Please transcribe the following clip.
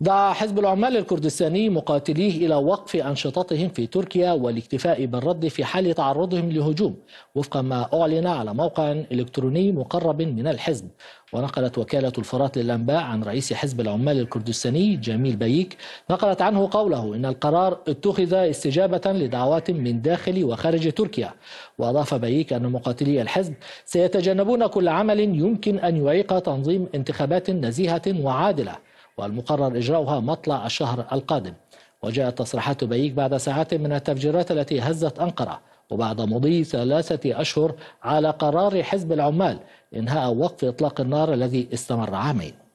دعا حزب العمال الكردستاني مقاتليه إلى وقف أنشطتهم في تركيا والاكتفاء بالرد في حال تعرضهم لهجوم وفق ما أعلن على موقع إلكتروني مقرب من الحزب ونقلت وكالة الفرات للأنباء عن رئيس حزب العمال الكردستاني جميل بيك نقلت عنه قوله إن القرار اتخذ استجابة لدعوات من داخل وخارج تركيا وأضاف بيك أن مقاتلي الحزب سيتجنبون كل عمل يمكن أن يعيق تنظيم انتخابات نزيهة وعادلة والمقرر إجراؤها مطلع الشهر القادم وجاءت تصريحات بيك بعد ساعات من التفجيرات التي هزت أنقرة وبعد مضي ثلاثة أشهر على قرار حزب العمال إنهاء وقف إطلاق النار الذي استمر عامين